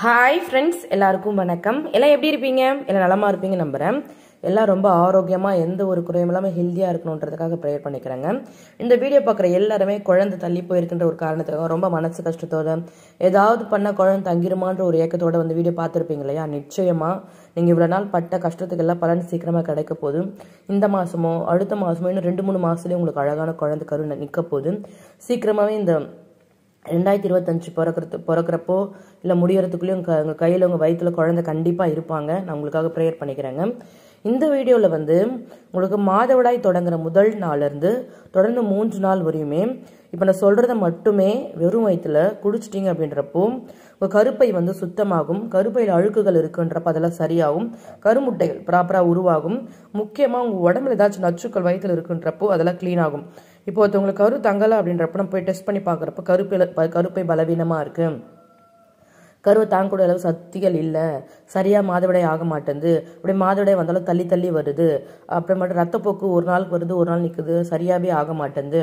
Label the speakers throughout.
Speaker 1: hi friends எல்லாருக்கும் வணக்கம் எல்லாம் எப்படி இருப்பீங்க எல்லாம் நலமாக இருப்பீங்க நம்புகிறேன் எல்லாம் ரொம்ப ஆரோக்கியமாக எந்த ஒரு குறையும் இல்லாமல் ஹெல்த்தியாக இருக்கணுன்றதுக்காக ப்ரேயர் பண்ணிக்கிறேங்க இந்த வீடியோ பார்க்குற எல்லாருமே குழந்தை தள்ளி போயிருக்கின்ற ஒரு காரணத்துக்காக ரொம்ப மனசு கஷ்டத்தோட ஏதாவது பண்ண குழந்தை தங்கிருமான்ற ஒரு ஏக்கத்தோட வந்து வீடியோ பார்த்துருப்பீங்க இல்லையா நிச்சயமாக நீங்கள் இவ்வளோ நாள் பட்ட கஷ்டத்துக்கெல்லாம் பலன் சீக்கிரமாக கிடைக்க போது இந்த மாதமோ அடுத்த மாதமோ இன்னும் ரெண்டு மூணு மாதத்துலேயே உங்களுக்கு அழகான குழந்தை கரு நிற்க போது சீக்கிரமாகவே இந்த ரெண்டாயிரத்தி இருபத்தஞ்சு பிறக்கிறது பிறக்கிறப்போ இல்லை முடிகிறதுக்குள்ளேயும் உங்கள் கையில் உங்கள் வயிற்றுல குழந்த கண்டிப்பாக இருப்பாங்க நான் உங்களுக்காக ப்ரேயர் பண்ணிக்கிறேங்க இந்த வீடியோவில் வந்து உங்களுக்கு மாதவிடாய் தொடங்குகிற முதல் நாள்லேருந்து தொடர்ந்து மூன்று நாள் வரையுமே இப்போ நான் சொல்கிறத மட்டுமே வெறும் வயிற்றுல குடிச்சிட்டிங்க அப்படின்றப்போ உங்கள் கருப்பை வந்து சுத்தமாகும் கருப்பையில் அழுக்குகள் இருக்குன்றப்ப அதெல்லாம் சரியாகும் கருமுட்டைகள் ப்ராப்பராக உருவாகும் முக்கியமாக உங்கள் உடம்புல ஏதாச்சும் நச்சுக்கள் வயிற்றில் இருக்குன்றப்போ அதெல்லாம் க்ளீன் ஆகும் இப்போ ஒருத்தவங்களுக்கு கரு தங்கலை அப்படின்றப்ப நம்ம போய் டெஸ்ட் பண்ணி பார்க்குறப்ப கருப்பை கருப்பை பலவீனமாக இருக்குது தாங்க தாங்கக்கூடிய அளவு சக்திகள் இல்லை சரியாக மாதவிடை ஆக மாட்டேங்குது அப்படி மாதவிடை வந்தாலும் தள்ளி தள்ளி வருது அப்புறமேட்டு ரத்தப்போக்கு ஒரு நாளுக்கு வருது ஒரு நாள் நிற்குது சரியாகவே ஆக மாட்டேங்குது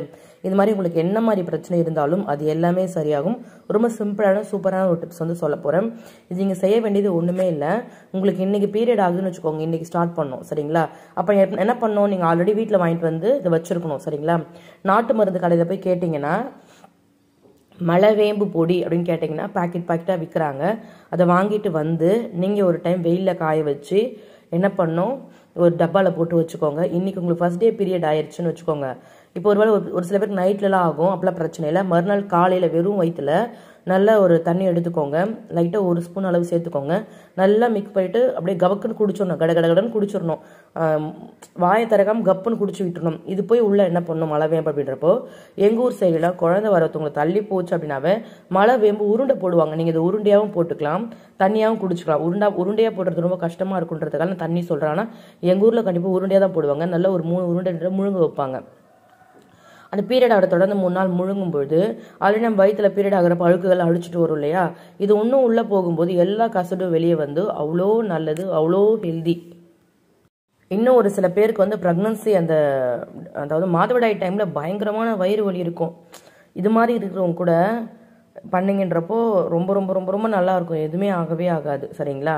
Speaker 1: இது மாதிரி உங்களுக்கு என்ன மாதிரி பிரச்சனை இருந்தாலும் அது எல்லாமே சரியாகும் ரொம்ப சிம்பிளான சூப்பரான ஒரு டிப்ஸ் வந்து சொல்ல போகிறேன் இது நீங்கள் செய்ய வேண்டியது ஒன்றுமே இல்லை உங்களுக்கு இன்றைக்கி பீரியட் ஆகுதுன்னு வச்சுக்கோங்க இன்றைக்கி ஸ்டார்ட் பண்ணோம் சரிங்களா அப்போ என்ன பண்ணோம் நீங்கள் ஆல்ரெடி வீட்டில் வாங்கிட்டு வந்து இதை வச்சுருக்கணும் சரிங்களா நாட்டு மருந்து கடையில் போய் கேட்டிங்கன்னா வேம்பு பொடி அப்படின்னு கேட்டிங்கன்னா பாக்கெட் பாக்கெட்டாக விற்கிறாங்க அதை வாங்கிட்டு வந்து நீங்கள் ஒரு டைம் வெயிலில் காய வச்சு என்ன பண்ணோம் ஒரு டப்பாவில் போட்டு வச்சுக்கோங்க இன்றைக்கி உங்களுக்கு ஃபஸ்ட் டே பீரியட் ஆயிடுச்சுன்னு வச்சுக்கோங்க இப்போ ஒருவேளை ஒரு ஒரு சில பேருக்கு நைட்லலாம் ஆகும் அப்படிலாம் பிரச்சனை இல்லை மறுநாள் காலையில் வெறும் வயிற்றில் நல்ல ஒரு தண்ணி எடுத்துக்கோங்க லைட்டாக ஒரு ஸ்பூன் அளவு சேர்த்துக்கோங்க நல்லா மிக்ஸ் பண்ணிட்டு அப்படியே கவக்குன்னு குடிச்சிடணும் கட கடகடன்னு குடிச்சிடணும் வாயை திறக்காம கப்புன்னு குடிச்சு விட்டுணும் இது போய் உள்ளே என்ன பண்ணணும் மழை வேம்பு அப்படின்றப்போ எங்கள் ஊர் சைடில் குழந்த வரத்தவங்களை தள்ளி போச்சு அப்படின்னாவே மழை வேம்பு உருண்டை போடுவாங்க நீங்கள் இது உருண்டையாகவும் போட்டுக்கலாம் தண்ணியாகவும் குடிச்சிக்கலாம் உருண்டா உருண்டையாக போடுறது ரொம்ப கஷ்டமாக இருக்குன்றதுக்காக நான் தண்ணி சொல்கிறேன் ஆனால் எங்கள் ஊரில் கண்டிப்பாக உருண்டையாக தான் போடுவாங்க நல்ல ஒரு மூணு உருண்டை முழுங்க வைப்பாங்க அந்த பீரியட் அவரை தொடர்ந்து மூணு நாள் முழுங்கும் பொழுது ஆல்ரெடி நம்ம வயிற்றுல பீரியட் ஆகிறப்ப அழுக்குகள் அழிச்சிட்டு வரும் இல்லையா இது ஒன்றும் உள்ளே போகும்போது எல்லா கசடும் வெளியே வந்து அவ்வளோ நல்லது அவ்வளோ ஹெல்தி இன்னும் ஒரு சில பேருக்கு வந்து ப்ரெக்னன்சி அந்த அதாவது மாதவிடாய் டைமில் பயங்கரமான வயிறு வலி இருக்கும் இது மாதிரி இருக்கிறவங்க கூட பண்ணிங்கன்றப்போ ரொம்ப ரொம்ப ரொம்ப ரொம்ப நல்லாயிருக்கும் எதுவுமே ஆகவே ஆகாது சரிங்களா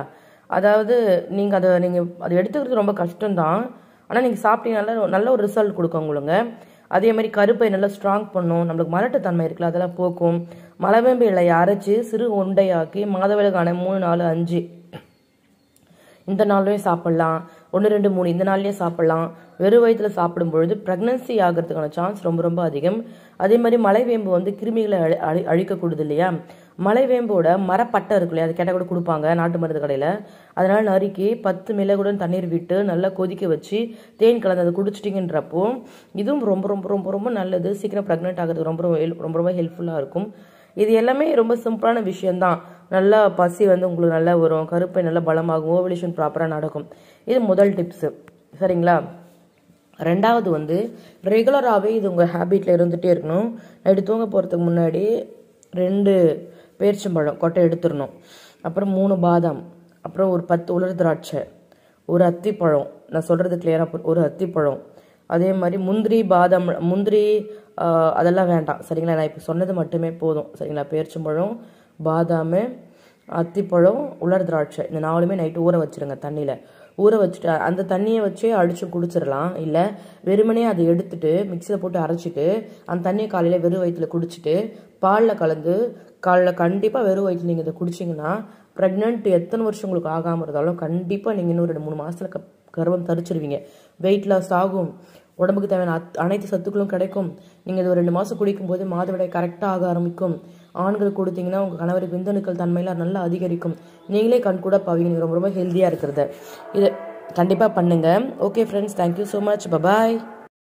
Speaker 1: அதாவது நீங்கள் அதை நீங்கள் அதை எடுத்துக்கிறது ரொம்ப கஷ்டம்தான் ஆனால் நீங்கள் சாப்பிட்டீங்க நல்ல ஒரு ரிசல்ட் கொடுக்கும் உங்களுங்க அதே மாதிரி கருப்பை நல்லா ஸ்ட்ராங் பண்ணும் நம்மளுக்கு மலட்டுத்தன்மை இருக்குல்ல அதெல்லாம் போக்கும் மலவேம்பு இலையை அரைச்சி சிறு உண்டையாக்கி மாதவிலகான மூணு நாலு அஞ்சு இந்த நாளும் சாப்பிட்லாம் ஒன்று ரெண்டு மூணு இந்த நாள்லேயே சாப்பிட்லாம் வெறும் வயிற்றுல சாப்பிடும் பொழுது ப்ரெக்னன்சி ஆகிறதுக்கான சான்ஸ் ரொம்ப ரொம்ப அதிகம் அதே மாதிரி மலைவேம்பு வந்து கிருமிகளை அழி அழி அழிக்கக்கூடுது இல்லையா மலைவேம்போட மரப்பட்டை இருக்கு இல்லையா அது கேட்டால் கூட கொடுப்பாங்க நாட்டு மருந்து கடையில் அதனால் நறுக்கி பத்து மிளகுடன் தண்ணீர் விட்டு நல்லா கொதிக்க வச்சு தேன் கலந்து அதை குடிச்சிட்டிங்கன்றப்போ இதுவும் ரொம்ப ரொம்ப ரொம்ப ரொம்ப நல்லது சீக்கிரம் ப்ரெக்னென்ட் ஆகிறதுக்கு ரொம்ப ரொம்ப ரொம்ப ரொம்ப ஹெல்ப்ஃபுல்லாக இருக்கும் இது எல்லாமே ரொம்ப சிம்பிளான விஷயந்தான் நல்லா பசி வந்து உங்களுக்கு நல்லா வரும் கருப்பை நல்லா பலமாகும் ஓவலேஷன் ப்ராப்பராக நடக்கும் இது முதல் டிப்ஸு சரிங்களா ரெண்டாவது வந்து ரெகுலராகவே இது உங்கள் ஹேபிட்டில் இருந்துகிட்டே இருக்கணும் நைட்டு தூங்க போகிறதுக்கு முன்னாடி ரெண்டு பேரிச்சம்பழம் கொட்டை எடுத்துடணும் அப்புறம் மூணு பாதாம் அப்புறம் ஒரு பத்து உலர் திராட்சை ஒரு அத்திப்பழம் நான் சொல்கிறது கிளியராக ஒரு அத்திப்பழம் அதே மாதிரி முந்திரி பாதாம் முந்திரி அதெல்லாம் வேண்டாம் சரிங்களா நான் இப்போ சொன்னது மட்டுமே போதும் சரிங்களா பேரிச்சம்பழம் பாதாம் அத்திப்பழம் உலர் திராட்சை இந்த நாலுமே நைட்டு ஊற வச்சுருங்க தண்ணியில் ஊற வச்சுட்டு அந்த தண்ணியை வச்சே அடித்து குடிச்சிடலாம் இல்லை வெறுமனே அதை எடுத்துட்டு மிக்சியில் போட்டு அரைச்சிட்டு அந்த தண்ணியை காலையில் வெறும் வயிற்றில் குடிச்சிட்டு பாலில் கலந்து காலைல கண்டிப்பாக வெறும் வயிற்றில் நீங்கள் இதை குடிச்சிங்கன்னா ப்ரெக்னென்ட் எத்தனை வருஷம் உங்களுக்கு ஆகாமல் இருந்தாலும் கண்டிப்பாக நீங்கள் இன்னும் ரெண்டு மூணு மாதத்தில் க கர்வம் தரிச்சிருவீங்க வெயிட் லாஸ் ஆகும் உடம்புக்கு தேவையான அனைத்து சத்துக்களும் கிடைக்கும் நீங்கள் இது ஒரு ரெண்டு மாதம் குடிக்கும்போது மாதவிடை கரெக்டாக ஆக ஆரம்பிக்கும் ஆண்களுக்கு கொடுத்தீங்கன்னா உங்கள் கணவர் விந்தணுக்கள் தன்மையில் நல்லா அதிகரிக்கும் நீங்களே கண் கூட பாவீங்க ரொம்ப ரொம்ப ஹெல்த்தியாக இருக்கிறது இதை கண்டிப்பாக பண்ணுங்கள் okay friends thank you so much bye bye